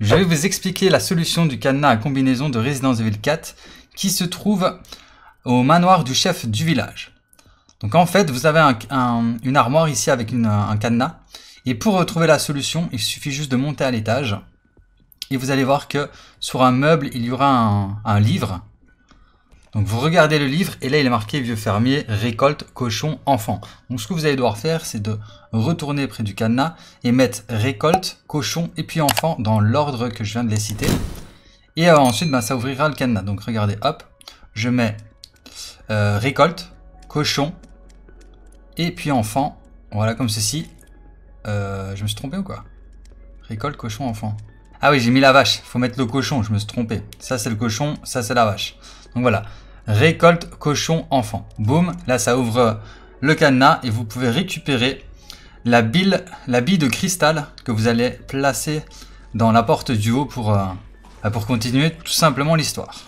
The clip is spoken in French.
Je vais vous expliquer la solution du cadenas à combinaison de Resident Evil 4 qui se trouve au manoir du chef du village. Donc en fait, vous avez une armoire ici avec un cadenas. Et pour retrouver la solution, il suffit juste de monter à l'étage. Et vous allez voir que sur un meuble, il y aura un livre. Donc vous regardez le livre et là il est marqué vieux fermier, récolte, cochon, enfant. Donc ce que vous allez devoir faire c'est de retourner près du cadenas et mettre récolte, cochon et puis enfant dans l'ordre que je viens de les citer. Et euh, ensuite ben, ça ouvrira le cadenas. Donc regardez, hop, je mets euh, récolte, cochon et puis enfant. Voilà comme ceci. Euh, je me suis trompé ou quoi Récolte, cochon, enfant. Ah oui, j'ai mis la vache. Faut mettre le cochon, je me suis trompé. Ça, c'est le cochon, ça, c'est la vache. Donc voilà récolte cochon enfant. Boum, là ça ouvre le cadenas et vous pouvez récupérer la bille, la bille de cristal que vous allez placer dans la porte du haut pour, euh, bah, pour continuer tout simplement l'histoire.